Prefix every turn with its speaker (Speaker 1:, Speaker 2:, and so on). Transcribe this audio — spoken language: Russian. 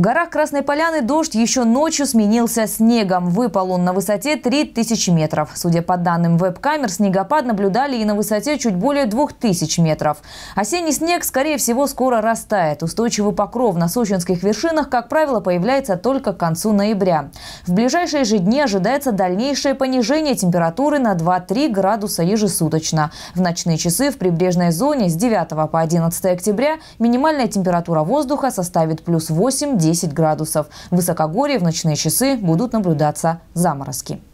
Speaker 1: В горах Красной Поляны дождь еще ночью сменился снегом. Выпал он на высоте 3000 метров. Судя по данным веб-камер, снегопад наблюдали и на высоте чуть более 2000 метров. Осенний снег, скорее всего, скоро растает. Устойчивый покров на сочинских вершинах, как правило, появляется только к концу ноября. В ближайшие же дни ожидается дальнейшее понижение температуры на 2-3 градуса ежесуточно. В ночные часы в прибрежной зоне с 9 по 11 октября минимальная температура воздуха составит плюс 8 9 10 градусов. В высокогорье в ночные часы будут наблюдаться заморозки.